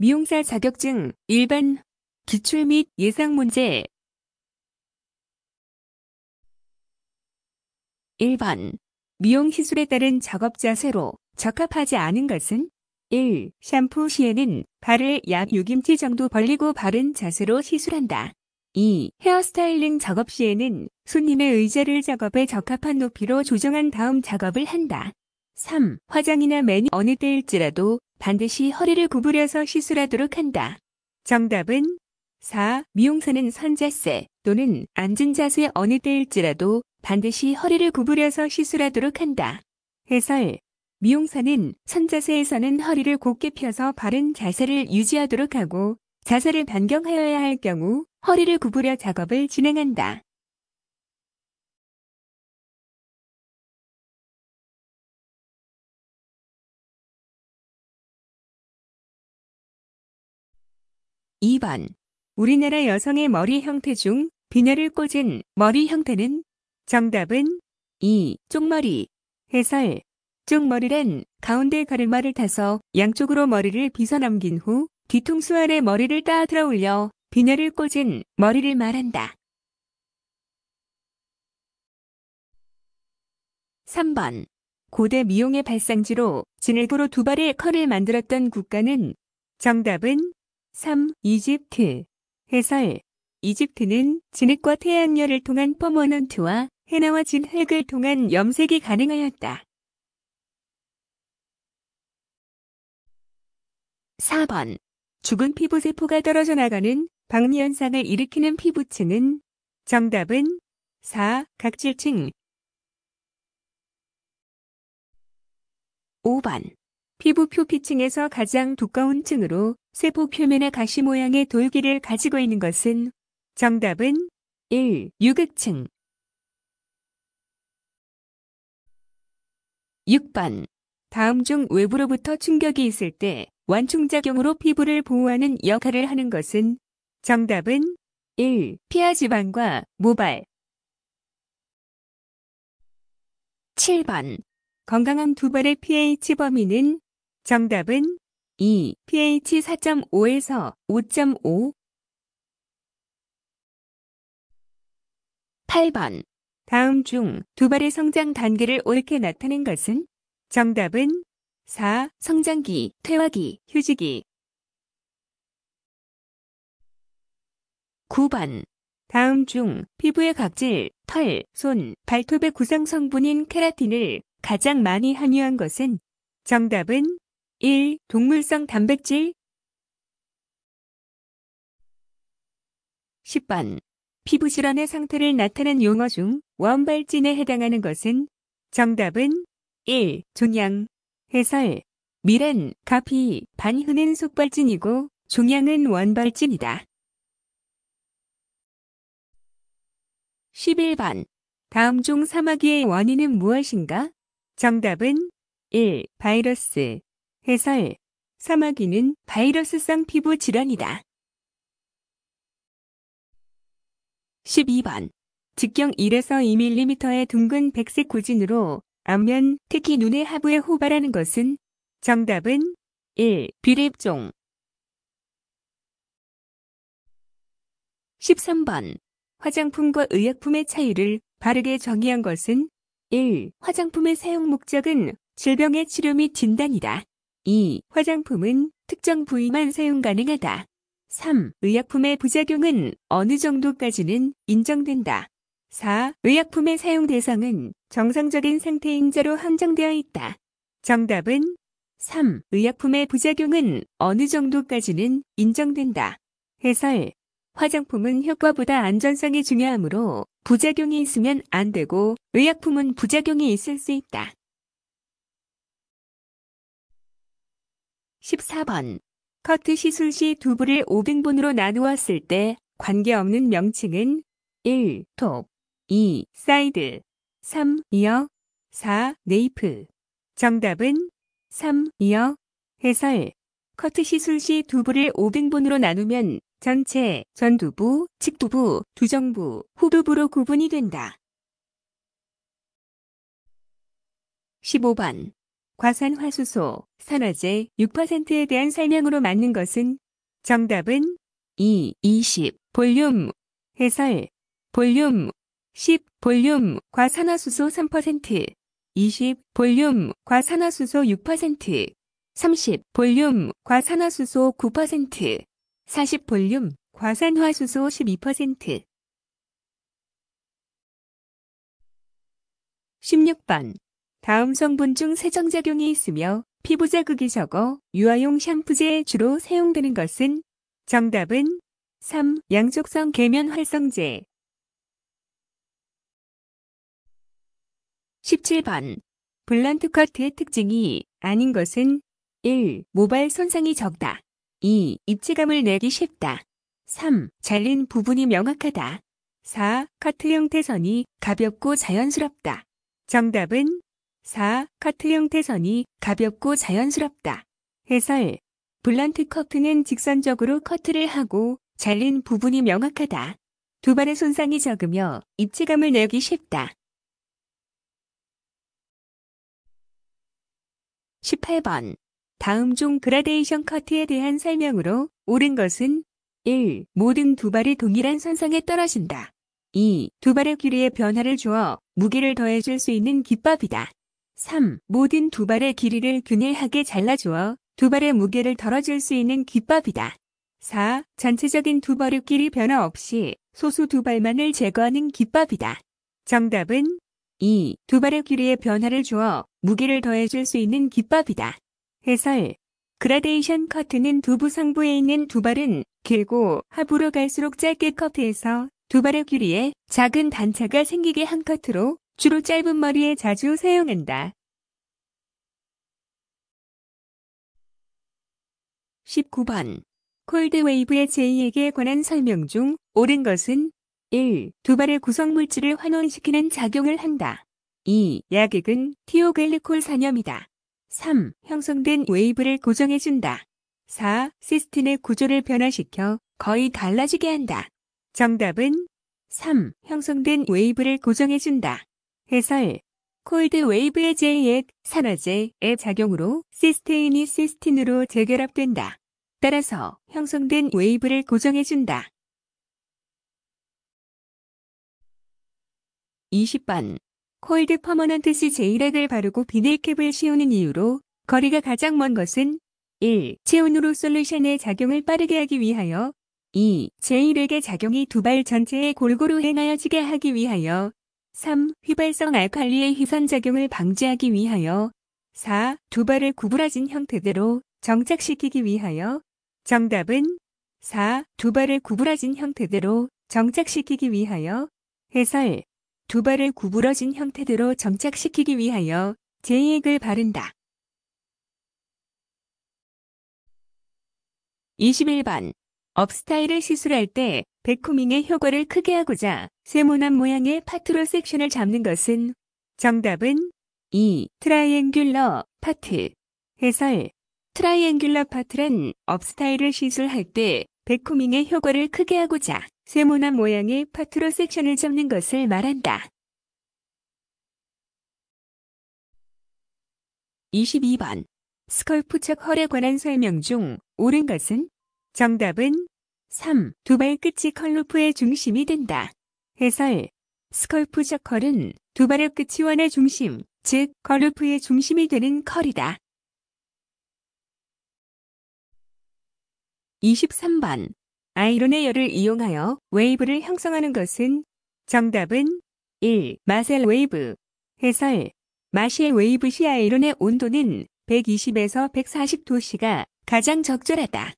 미용사 자격증 일반 기출 및 예상 문제 1번 미용 시술에 따른 작업 자세로 적합하지 않은 것은 1. 샴푸 시에는 발을 약 6인치 정도 벌리고 바른 자세로 시술한다. 2. 헤어스타일링 작업 시에는 손님의 의자를 작업에 적합한 높이로 조정한 다음 작업을 한다. 3. 화장이나 매니 어느 때일지라도 반드시 허리를 구부려서 시술하도록 한다. 정답은 4. 미용사는 선자세 또는 앉은 자세 어느 때일지라도 반드시 허리를 구부려서 시술하도록 한다. 해설 미용사는 선자세에서는 허리를 곧게 펴서 바른 자세를 유지하도록 하고 자세를 변경하여야 할 경우 허리를 구부려 작업을 진행한다. 2번 우리나라 여성의 머리 형태 중 비늘을 꽂은 머리 형태는 정답은 2. 쪽머리 해설 쪽머리란 가운데 가르마를 타서 양쪽으로 머리를 빗어넘긴 후 뒤통수 아래 머리를 따 들어 올려 비늘을 꽂은 머리를 말한다. 3번 고대 미용의 발상지로 진흙으로 두 발의 컬을 만들었던 국가는 정답은 3. 이집트 해설 이집트는 진흙과 태양열을 통한 퍼머넌트와 해나와 진흙을 통한 염색이 가능하였다. 4번 죽은 피부세포가 떨어져 나가는 박리현상을 일으키는 피부층은 정답은 4. 각질층 5번 피부 표피층에서 가장 두꺼운 층으로 세포 표면의 가시 모양의 돌기를 가지고 있는 것은 정답은 1. 유극층 6번 다음 중 외부로부터 충격이 있을 때 완충작용으로 피부를 보호하는 역할을 하는 것은 정답은 1. 피하 지방과 모발 7번 건강한 두 발의 pH 범위는 정답은 2. pH 4.5에서 5.5 8번 다음 중 두 발의 성장 단계를 옳게 나타낸 것은? 정답은 4. 성장기, 퇴화기, 휴지기 9번 다음 중 피부의 각질, 털, 손, 발톱의 구성 성분인 케라틴을 가장 많이 함유한 것은? 정답은 1. 동물성 단백질 10번. 피부 질환의 상태를 나타낸 용어 중 원발진에 해당하는 것은 정답은 1. 종양 해설 미란, 가피, 반흔은 속발진이고 종양은 원발진이다. 11번. 다음 중 사마귀의 원인은 무엇인가? 정답은 1. 바이러스 해설. 사마귀는 바이러스성 피부 질환이다. 12번. 직경 1에서 2mm의 둥근 백색 고진으로 앞면, 특히 눈의 하부에 호발하는 것은 정답은 1. 비립종 13번. 화장품과 의약품의 차이를 바르게 정의한 것은 1. 화장품의 사용 목적은 질병의 치료 및 진단이다. 2. 화장품은 특정 부위만 사용 가능하다. 3. 의약품의 부작용은 어느 정도까지는 인정된다. 4. 의약품의 사용 대상은 정상적인 상태인 자로 한정되어 있다. 정답은 3. 의약품의 부작용은 어느 정도까지는 인정된다. 해설. 화장품은 효과보다 안전성이 중요하므로 부작용이 있으면 안 되고 의약품은 부작용이 있을 수 있다. 14번. 커트 시술 시 두부를 5등분으로 나누었을 때 관계없는 명칭은 1. 톱 2. 사이드 3. 이어 4. 네이프 정답은 3. 이어 해설 커트 시술 시 두부를 5등분으로 나누면 전체, 전두부, 측두부, 두정부, 후두부로 구분이 된다. 15번 과산화수소, 산화제 6%에 대한 설명으로 맞는 것은 정답은 2, 20, 볼륨, 해설, 볼륨, 10, 볼륨, 과산화수소 3%, 20, 볼륨, 과산화수소 6%, 30, 볼륨, 과산화수소 9%, 40, 볼륨, 과산화수소 12%. 16번 다음 성분 중 세정작용이 있으며 피부 자극이 적어 유아용 샴푸제에 주로 사용되는 것은 정답은 3. 양쪽성 계면 활성제 17번 블란트 커트의 특징이 아닌 것은 1. 모발 손상이 적다 2. 입체감을 내기 쉽다 3. 잘린 부분이 명확하다 4. 커트 형태선이 가볍고 자연스럽다 정답은 4. 커트 형태선이 가볍고 자연스럽다. 해설. 블란트 커트는 직선적으로 커트를 하고 잘린 부분이 명확하다. 두 발의 손상이 적으며 입체감을 내기 쉽다. 18번. 다음 중 그라데이션 커트에 대한 설명으로 옳은 것은 1. 모든 두 발이 동일한 선상에 떨어진다. 2. 두 발의 길이에 변화를 주어 무게를 더해줄 수 있는 기법이다. 3. 모든 두 발의 길이를 균일하게 잘라주어 두 발의 무게를 덜어줄 수 있는 기법이다. 4. 전체적인 두 발의 길이 변화 없이 소수 두 발만을 제거하는 기법이다. 정답은 2. 두 발의 길이의 변화를 주어 무게를 더해줄 수 있는 기법이다. 해설 그라데이션 커트는 두부 상부에 있는 두 발은 길고 하부로 갈수록 짧게 커트해서 두 발의 길이에 작은 단차가 생기게 한 커트로 주로 짧은 머리에 자주 사용한다. 19번 콜드웨이브의 제이에게 관한 설명 중 옳은 것은 1. 두 발의 구성물질을 환원시키는 작용을 한다. 2. 약액은 티오글리콜 산염이다. 3. 형성된 웨이브를 고정해준다. 4. 시스틴의 구조를 변화시켜 거의 달라지게 한다. 정답은 3. 형성된 웨이브를 고정해준다. 해설 콜드웨이브의 J액, 산화제의 작용으로 시스테인이 시스틴으로 재결합된다. 따라서 형성된 웨이브를 고정해준다. 20번 콜드 퍼머넌트 C J랙을 바르고 비닐캡을 씌우는 이유로 거리가 가장 먼 것은 1. 체온으로 솔루션의 작용을 빠르게 하기 위하여 2. 제 J랙의 작용이 두 발 전체에 골고루 행하여지게 하기 위하여 3. 휘발성 알칼리의 희선작용을 방지하기 위하여 4. 두 발을 구부라진 형태대로 정착시키기 위하여 정답은 4. 두 발을 구부라진 형태대로 정착시키기 위하여 해설 두 발을 구부러진 형태대로 정착시키기 위하여 제액을 바른다. 21번 업스타일을 시술할 때 베코밍의 효과를 크게 하고자 세모난 모양의 파트로 섹션을 잡는 것은 정답은 2. 트라이앵귤러 파트 해설 트라이앵귤러 파트란 업스타일을 시술할 때 베코밍의 효과를 크게 하고자 세모난 모양의 파트로 섹션을 잡는 것을 말한다. 22번 스컬프척 헐에 관한 설명 중 옳은 것은? 정답은 3. 두 발끝이 컬루프의 중심이 된다. 해설 스컬프 저컬은 두 발의 끝이 원의 중심, 즉 컬루프의 중심이 되는 컬이다. 23번 아이론의 열을 이용하여 웨이브를 형성하는 것은 정답은 1. 마셀 웨이브 해설 마셀 웨이브 시 아이론의 온도는 120에서 140도씨가 가장 적절하다.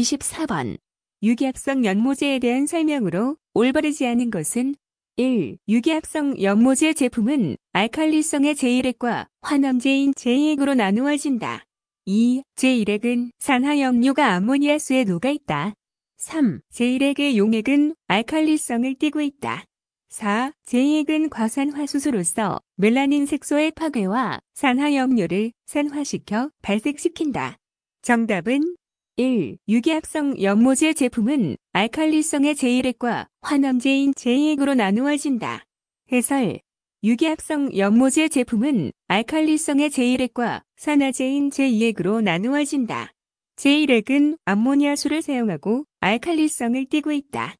24번 유기합성 연모제에 대한 설명으로 올바르지 않은 것은 1. 유기합성 연모제 제품은 알칼리성의 제1액과 환남제인 제2액으로 나누어진다. 2. 제1액은 산화염료가 아모니아수에 녹아있다. 3. 제1액의 용액은 알칼리성을 띠고 있다. 4. 제2액은 과산화수소로서 멜라닌 색소의 파괴와 산화염료를 산화시켜 발색시킨다. 정답은 1. 유기합성 연모제 제품은 알칼리성의 제1액과 환암제인 제2액으로 나누어진다. 해설 유기합성 연모제 제품은 알칼리성의 제1액과 산화제인 제2액으로 나누어진다. 제1액은 암모니아수를 사용하고 알칼리성을 띠고 있다.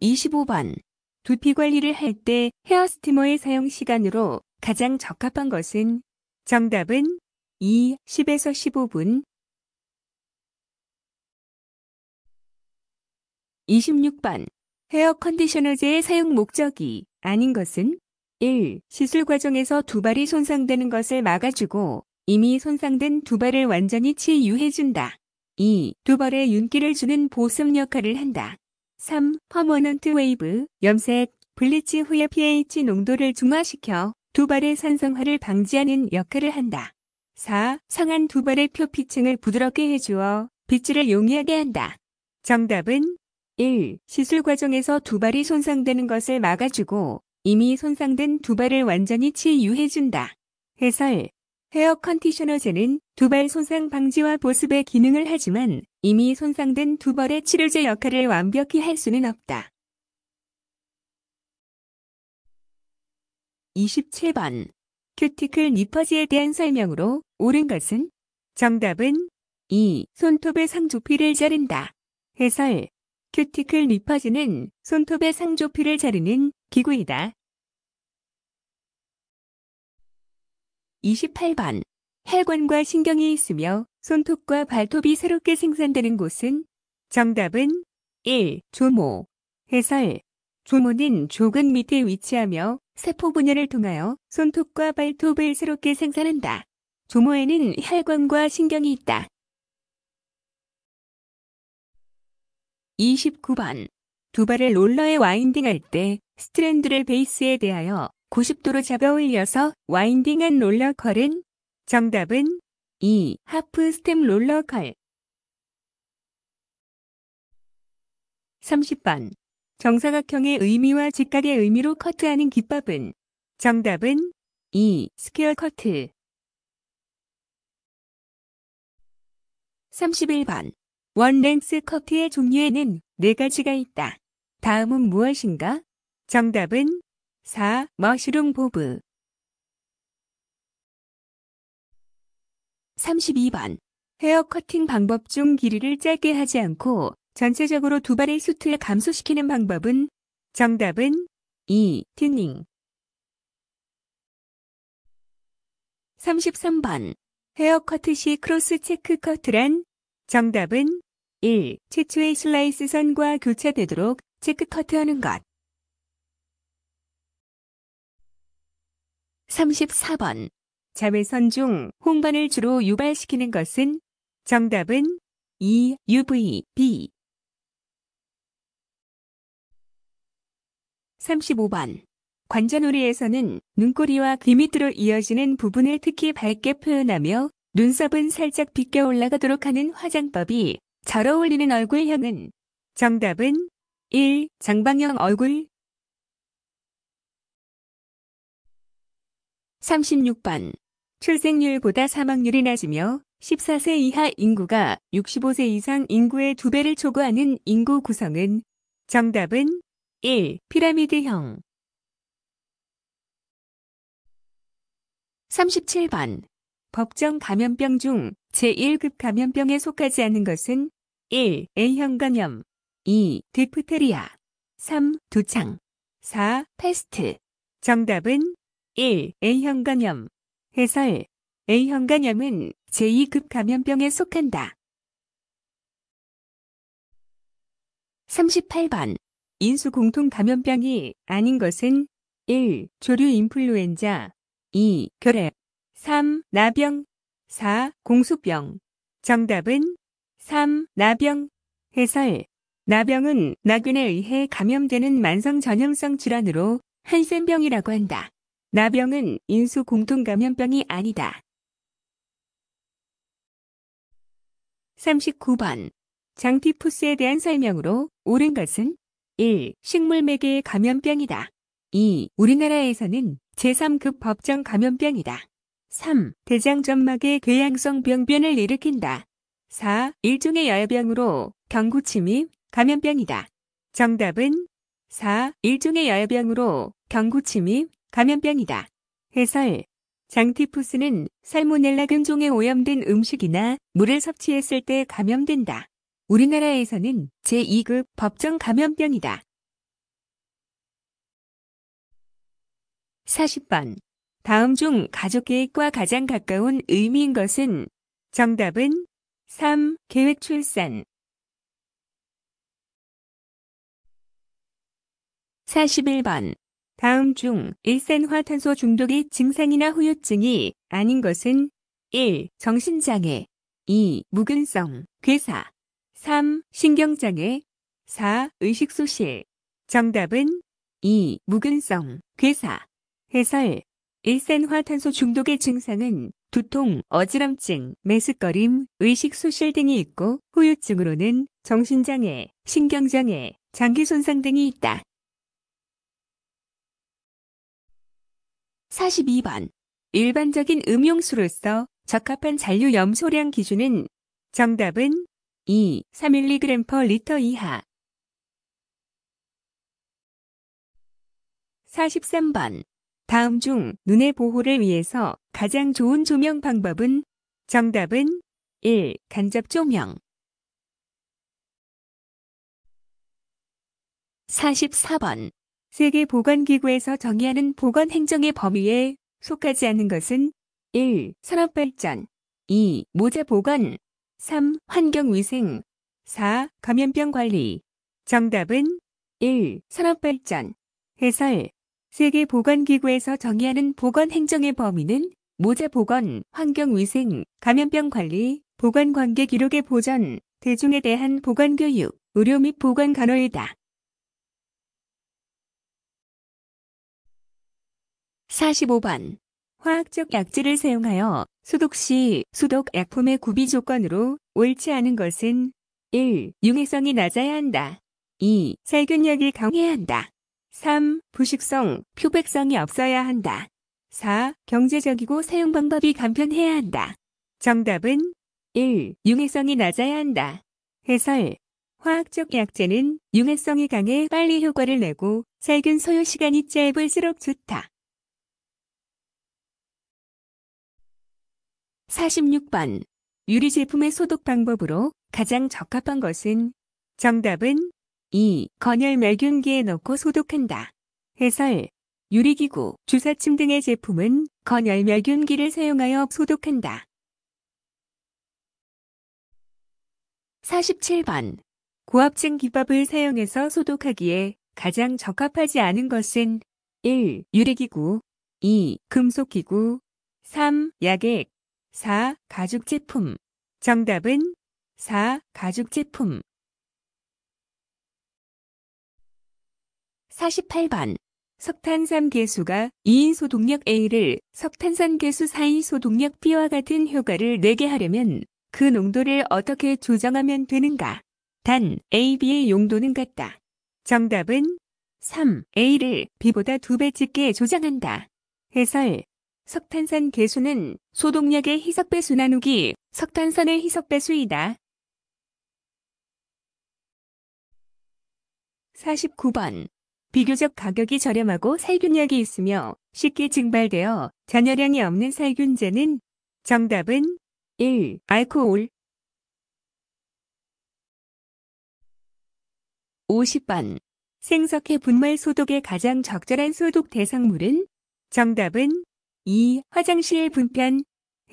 25번 두피 관리를 할 때 헤어 스티머의 사용 시간으로 가장 적합한 것은 정답은 2, 10에서 15분 26번 헤어 컨디셔너제의 사용 목적이 아닌 것은 1. 시술 과정에서 두 발이 손상되는 것을 막아주고 이미 손상된 두 발을 완전히 치유해준다. 2. 두 발에 윤기를 주는 보습 역할을 한다. 3. 퍼머넌트 웨이브, 염색, 블리치 후에 pH 농도를 중화시켜 두발의 산성화를 방지하는 역할을 한다. 4. 상한 두발의 표피층을 부드럽게 해주어 빗질을 용이하게 한다. 정답은 1. 시술 과정에서 두발이 손상되는 것을 막아주고 이미 손상된 두발을 완전히 치유해준다. 해설 헤어 컨디셔너제는 두발 손상 방지와 보습의 기능을 하지만 이미 손상된 두발의 치료제 역할을 완벽히 할 수는 없다. 27번 큐티클 니퍼지에 대한 설명으로 옳은 것은 정답은 2. 손톱의 상조피를 자른다. 해설 큐티클 니퍼지는 손톱의 상조피를 자르는 기구이다. 28번 혈관과 신경이 있으며 손톱과 발톱이 새롭게 생산되는 곳은 정답은 1. 조모 해설 조모는 조근 밑에 위치하며 세포 분열을 통하여 손톱과 발톱을 새롭게 생산한다. 조모에는 혈관과 신경이 있다. 29번 두 발을 롤러에 와인딩할 때 스트랜드를 베이스에 대하여 90도로 잡아 올려서 와인딩한 롤러컬은 정답은 2. 하프 스템 롤러컬 30번 정사각형의 의미와 직각의 의미로 커트하는 기법은 정답은 2. 스퀘어 커트 31번 원랭스 커트의 종류에는 4가지가 있다. 다음은 무엇인가? 정답은 4. 머시룸 보브 32번 헤어 커팅 방법 중 길이를 짧게 하지 않고 전체적으로 두 발의 수트를 감소시키는 방법은 정답은 2. 튜닝 33번 헤어커트 시 크로스 체크 커트란 정답은 1. 최초의 슬라이스 선과 교차되도록 체크 커트하는 것 34번 자외선 중 홍반을 주로 유발시키는 것은 정답은 E, UVB 35번. 관자놀이에서는 눈꼬리와 귀 밑으로 이어지는 부분을 특히 밝게 표현하며 눈썹은 살짝 빗겨 올라가도록 하는 화장법이 잘 어울리는 얼굴형은 정답은 1. 장방형 얼굴 36번. 출생률보다 사망률이 낮으며 14세 이하 인구가 65세 이상 인구의 두배를 초과하는 인구 구성은 정답은 1. 피라미드형 37번 법정 감염병 중 제1급 감염병에 속하지 않은 것은 1. A형 감염 2. 디프테리아 3. 두창 4. 패스트 정답은 1. A형 감염 해설 A형 감염은 제2급 감염병에 속한다. 38번 인수 공통 감염병이 아닌 것은 1. 조류 인플루엔자 2. 결핵 3. 나병 4. 공수병 정답은 3. 나병 해설 나병은 나균에 의해 감염되는 만성 전염성 질환으로 한센병이라고 한다. 나병은 인수 공통 감염병이 아니다. 39번 장티푸스에 대한 설명으로 옳은 것은 1. 식물매개 감염병이다. 2. 우리나라에서는 제3급 법정 감염병이다. 3. 대장점막의 궤양성 병변을 일으킨다. 4. 일종의 열병으로 경구침입 감염병이다. 정답은 4. 일종의 열병으로 경구침입 감염병이다. 해설 장티푸스는 살모넬라균종에 오염된 음식이나 물을 섭취했을 때 감염된다. 우리나라에서는 제2급 법정 감염병이다. 40번. 다음 중 가족 계획과 가장 가까운 의미인 것은 정답은 3. 계획 출산 41번. 다음 중 일산화탄소 중독의 증상이나 후유증이 아닌 것은 1. 정신장애 2. 무근성, 괴사 3. 신경장애 4. 의식소실 정답은 2. 묵은성, 괴사 해설 일산화탄소 중독의 증상은 두통, 어지럼증, 메스꺼림, 의식소실 등이 있고 후유증으로는 정신장애, 신경장애, 장기손상 등이 있다. 42번 일반적인 음용수로서 적합한 잔류 염소량 기준은 정답은 2. 3mg/l 이하 43번 다음 중 눈의 보호를 위해서 가장 좋은 조명 방법은 정답은 1. 간접 조명 44번 세계보건기구에서 정의하는 보건행정의 범위에 속하지 않는 것은 1. 산업발전 2. 모자보건 3. 환경위생 4. 감염병 관리 정답은 1. 산업발전 해설 세계보건기구에서 정의하는 보건행정의 범위는 모자보건, 환경위생, 감염병관리, 보건관계 기록의 보전, 대중에 대한 보건교육, 의료 및 보건 간호이다. 45번 화학적 약제를 사용하여 소독 시 소독 약품의 구비 조건으로 옳지 않은 것은 1. 융해성이 낮아야 한다. 2. 살균력이 강해야 한다. 3. 부식성, 표백성이 없어야 한다. 4. 경제적이고 사용 방법이 간편해야 한다. 정답은 1. 융해성이 낮아야 한다. 해설 화학적 약제는 융해성이 강해 빨리 효과를 내고 살균 소요 시간이 짧을수록 좋다. 46번 유리 제품의 소독 방법으로 가장 적합한 것은 정답은 2. 건열 멸균기에 넣고 소독한다. 해설 유리기구, 주사침 등의 제품은 건열 멸균기를 사용하여 소독한다. 47번 고압증 기법을 사용해서 소독하기에 가장 적합하지 않은 것은 1. 유리기구 2. 금속기구 3. 약액 4. 가죽 제품. 정답은 4. 가죽 제품. 48번. 석탄산 개수가 2인 소독력 A를 석탄산 개수 4인 소독력 B와 같은 효과를 내게 하려면 그 농도를 어떻게 조정하면 되는가? 단, A, B의 용도는 같다. 정답은 3. A를 B보다 2배 짙게 조정한다. 해설 석탄산 개수는 소독약의 희석배수 나누기 석탄산의 희석배수이다. 49번 비교적 가격이 저렴하고 살균약이 있으며 쉽게 증발되어 잔여량이 없는 살균제는 정답은 1. 알코올 50번 생석회 분말 소독의 가장 적절한 소독 대상물은 정답은 2. 화장실 분편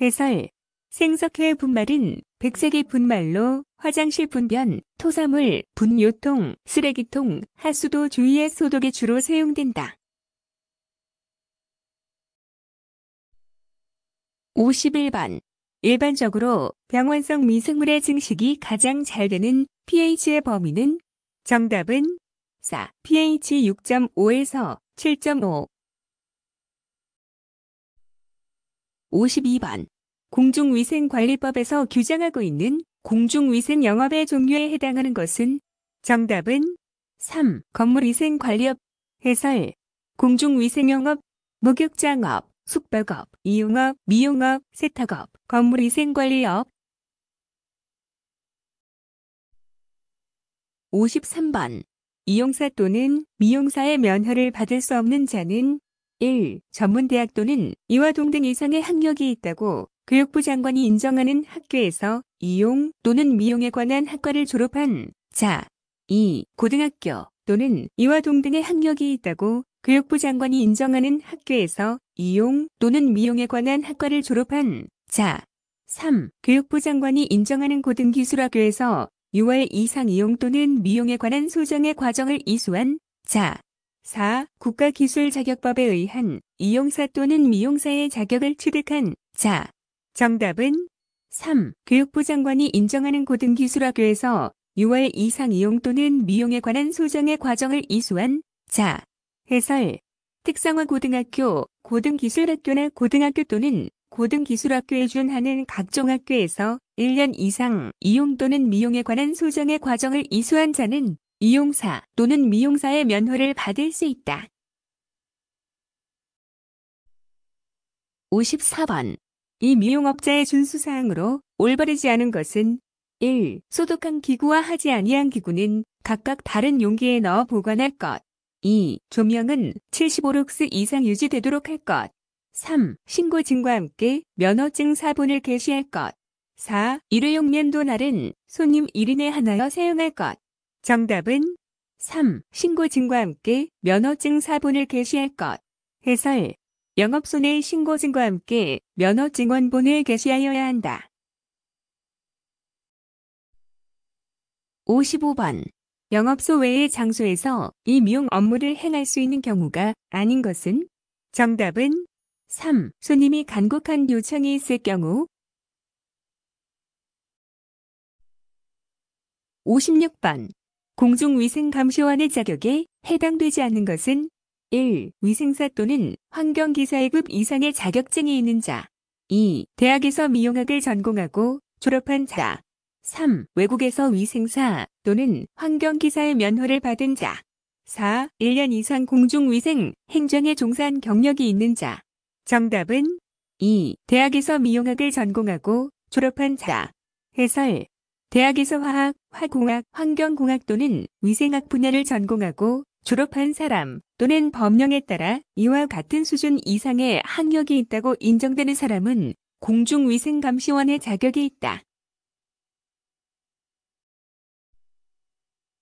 해설 생석회 분말은 백색의 분말로 화장실 분변, 토사물, 분유통, 쓰레기통, 하수도 주위의 소독에 주로 사용된다. 51번 일반적으로 병원성 미생물의 증식이 가장 잘 되는 pH의 범위는 정답은 4. pH 6.5에서 7.5 52번 공중위생관리법에서 규정하고 있는 공중위생 영업의 종류에 해당하는 것은 정답은 3. 건물위생관리업 해설 공중위생영업 목욕장업 숙박업 이용업 미용업 세탁업 건물위생관리업 53번 이용사 또는 미용사의 면허를 받을 수 없는 자는 1. 전문대학 또는 이와 동등 이상의 학력이 있다고 교육부 장관이 인정하는 학교에서 이용 또는 미용에 관한 학과를 졸업한 자. 2. 고등학교 또는 이와 동등의 학력이 있다고 교육부 장관이 인정하는 학교에서 이용 또는 미용에 관한 학과를 졸업한 자. 3. 교육부 장관이 인정하는 고등기술학교에서 6월 이상 이용 또는 미용에 관한 소정의 과정을 이수한 자. 4. 국가기술자격법에 의한 이용사 또는 미용사의 자격을 취득한 자. 정답은 3. 교육부 장관이 인정하는 고등기술학교에서 6월 이상 이용 또는 미용에 관한 소정의 과정을 이수한 자. 해설. 특성화 고등학교, 고등기술학교나 고등학교 또는 고등기술학교에 준하는 각종 학교에서 1년 이상 이용 또는 미용에 관한 소정의 과정을 이수한 자는 이용사 또는 미용사의 면허를 받을 수 있다. 54번. 이 미용업자의 준수사항으로 올바르지 않은 것은 1. 소독한 기구와 하지 아니한 기구는 각각 다른 용기에 넣어 보관할 것. 2. 조명은 75룩스 이상 유지되도록 할 것. 3. 신고증과 함께 면허증 사본을 게시할 것. 4. 일회용 면도날은 손님 1인에 하나여 사용할 것. 정답은 3. 신고증과 함께 면허증 사본을 게시할 것. 해설. 영업손해 신고증과 함께 면허증 원본을 게시하여야 한다. 55번. 영업소 외의 장소에서 이 미용 업무를 행할 수 있는 경우가 아닌 것은? 정답은 3. 손님이 간곡한 요청이 있을 경우 56번. 공중위생감시원의 자격에 해당되지 않는 것은 1. 위생사 또는 환경기사의급 이상의 자격증이 있는 자 2. 대학에서 미용학을 전공하고 졸업한 자 3. 외국에서 위생사 또는 환경기사의 면허를 받은 자 4. 1년 이상 공중위생 행정에 종사한 경력이 있는 자 정답은 2. 대학에서 미용학을 전공하고 졸업한 자 해설 대학에서 화학, 화공학, 환경공학 또는 위생학 분야를 전공하고 졸업한 사람 또는 법령에 따라 이와 같은 수준 이상의 학력이 있다고 인정되는 사람은 공중위생감시원의 자격이 있다.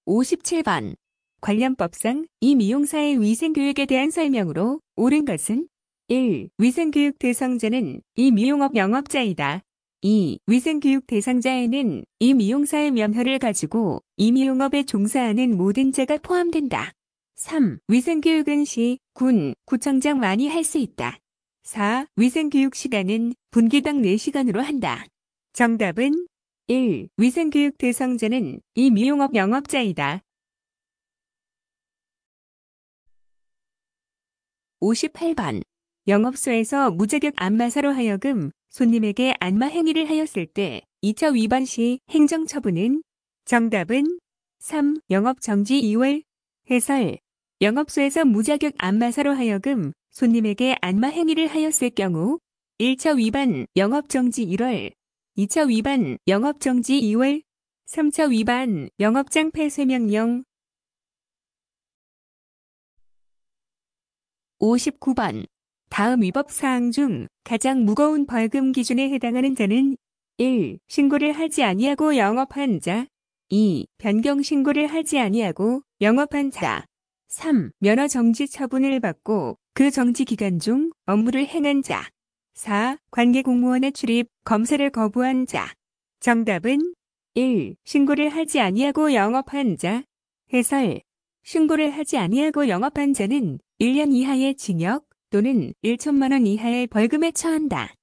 57번 관련법상 이 미용사의 위생교육에 대한 설명으로 옳은 것은 1. 위생교육 대상자는 이 미용업 영업자이다. 2. 위생교육 대상자에는 임이용사의 면허를 가지고 임이용업에 종사하는 모든 자가 포함된다. 3. 위생교육은 시, 군, 구청장만이 할 수 있다. 4. 위생교육 시간은 분기당 4시간으로 한다. 정답은 1. 위생교육 대상자는 이 미용업 영업자이다. 58번 영업소에서 무자격 안마사로 하여금 손님에게 안마 행위를 하였을 때 2차 위반 시 행정처분은 정답은 3. 영업정지 2월 해설 영업소에서 무자격 안마사로 하여금 손님에게 안마 행위를 하였을 경우 1차 위반 영업정지 1월 2차 위반 영업정지 2월 3차 위반 영업장 폐쇄 명령 59번 다음 위법 사항 중 가장 무거운 벌금 기준에 해당하는 자는 1. 신고를 하지 아니하고 영업한 자 2. 변경 신고를 하지 아니하고 영업한 자 3. 면허 정지 처분을 받고 그 정지 기간 중 업무를 행한 자 4. 관계 공무원의 출입, 검사를 거부한 자 정답은 1. 신고를 하지 아니하고 영업한 자 해설 신고를 하지 아니하고 영업한 자는 1년 이하의 징역, 또는 1천만 원 이하의 벌금에 처한다.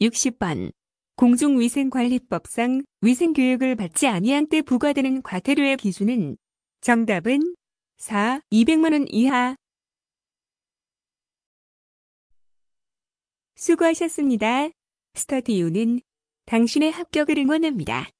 60번 공중위생관리법상 위생교육을 받지 아니한 때 부과되는 과태료의 기준은 정답은 4. 200만 원 이하 수고하셨습니다. 스터디유는 당신의 합격을 응원합니다.